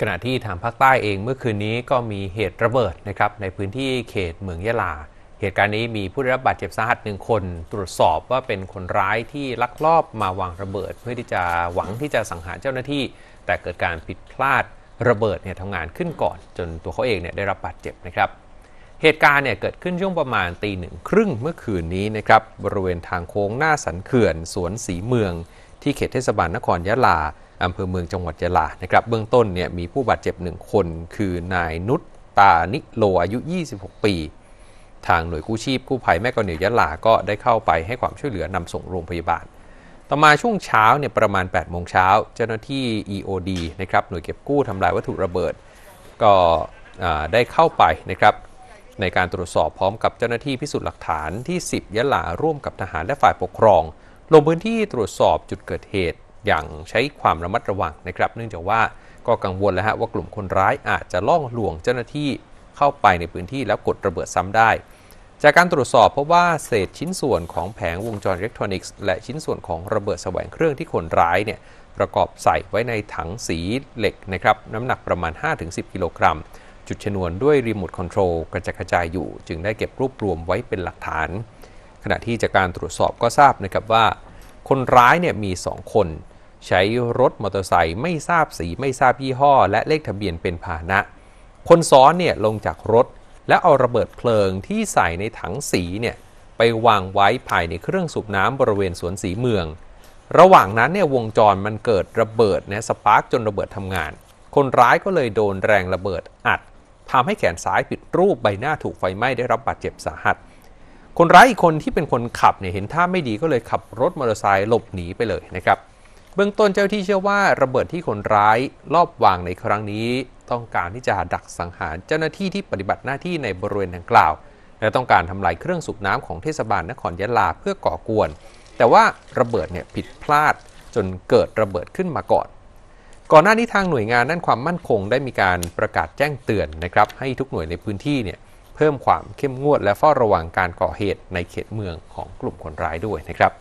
ขณะที่ทางภาคใต้เองเมื่อคืนนี้ก็มีเหตุระเบิดนะครับ ในพื้นที่เขตเมืองยะลา เหตุการณ์นี้มีผู้ได้รับบาดเจ็บสาหัสหนึ่งคนตรวจสอบว่าเป็นคนร้ายที่ลักลอบมาวางระเบิด เพื่อที่จะหวังที่จะสังหารเจ้าหน้าที่ แต่เกิดการผิดพลาดระเบิดเนี่ยทำงานขึ้นก่อน จนตัวเขาเองเนี่ยได้รับบาดเจ็บนะครับเหตุการณ์เนี่ยเกิดขึ้นช่วงประมาณตีหนึ่งครึ่งเมื่อคืนนี้นะครับบริเวณทางโค้งหน้าสันเขื่อนสวนสีเมือง ที่เขตเทศบาลนครยะลาอำเภอเมืองจังหวัดยะลา นะครับ เบื้องต้นเนี่ยมีผู้บาดเจ็บ 1 คน คือ นายนุช ตานิโล อายุ 26 ปี ทางหน่วยกู้ชีพกู้ภัยแม่กอเหนียวยะลา ก็ได้เข้าไปให้ความช่วยเหลือนำส่งโรงพยาบาล ต่อมาช่วงเช้าเนี่ยประมาณ 8 โมงเช้า เจ้าหน้าที่ EOD นะครับ หน่วยเก็บกู้ทำลายวัตถุระเบิด ก็ได้เข้าไปนะครับ ในการตรวจสอบ พร้อมกับเจ้าหน้าที่พิสูจน์หลักฐานที่ 10 ยะลา ร่วมกับทหารและฝ่ายปกครอง ลงพื้นที่ตรวจสอบจุดเกิดเหตุอย่างใช้ความระมัดระวังนะครับเนื่องจากว่าก็กังวลแล้วฮะ ว่ากลุ่มคนร้ายอาจจะล่องลวงเจ้าหน้าที่เข้าไปในพื้นที่แล้วกดระเบิดซ้ำได้ จากการตรวจสอบพบว่าเศษชิ้นส่วนของแผงวงจรอิเล็กทรอนิกส์ และชิ้นส่วนของระเบิดแสวงเครื่องที่คนร้ายเนี่ยประกอบใส่ไว้ในถังสีเหล็กนะครับ น้ำหนักประมาณ 5-10 กิโลกรัมจุดชนวนด้วยรีโมทคอนโทรลกระจกระจายอยู่ จึงได้เก็บรวบรวมไว้เป็นหลักฐาน ขณะที่จากการตรวจสอบก็ทราบนะครับว่า คนร้ายเนี่ยมี 2 คนใช้รถมอเตอร์ไซค์ไม่ทราบสีไม่ทราบยี่ห้อ และเลขทะเบียนเป็นพาหนะ คนซ้อนเนี่ยลงจากรถ แล้วเอาระเบิดเพลิงที่ใส่ในถังสีเนี่ยไปวางไว้ภายในเครื่องสูบน้ำบริเวณสวนสีเมือง ระหว่างนั้นเนี่ยวงจรมันเกิดระเบิดนะสปาร์กจนระเบิดทำงาน คนร้ายก็เลยโดนแรงระเบิดอัดทำให้แขนซ้ายผิดรูปใบหน้าถูกไฟไหม้ได้รับบาดเจ็บสาหัส คนร้ายอีกคนที่เป็นคนขับเนี่ยเห็นท่าไม่ดีก็เลยขับรถมอเตอร์ไซค์หลบหนีไปเลยนะครับเบื้องต้นเจ้าที่เชื่อว่าระเบิดที่คนร้ายลอบวางในครั้งนี้ ต้องการที่จะดักสังหารเจ้าหน้าที่ที่ปฏิบัติหน้าที่ในบริเวณดังกล่าว และต้องการทำลายเครื่องสูบน้ำของเทศบาลนครยะลาเพื่อก่อกวนแต่ว่าระเบิดเนี่ยผิดพลาดจนเกิดระเบิดขึ้นมาก่อน ก่อนหน้านี้ทางหน่วยงานด้านความมั่นคง ได้มีการประกาศแจ้งเตือนนะครับให้ทุกหน่วยในพื้นที่เนี่ยเพิ่มความเข้มงวดและเฝ้าระวังการก่อเหตุในเขตเมืองของกลุ่มคนร้ายด้วยนะครับ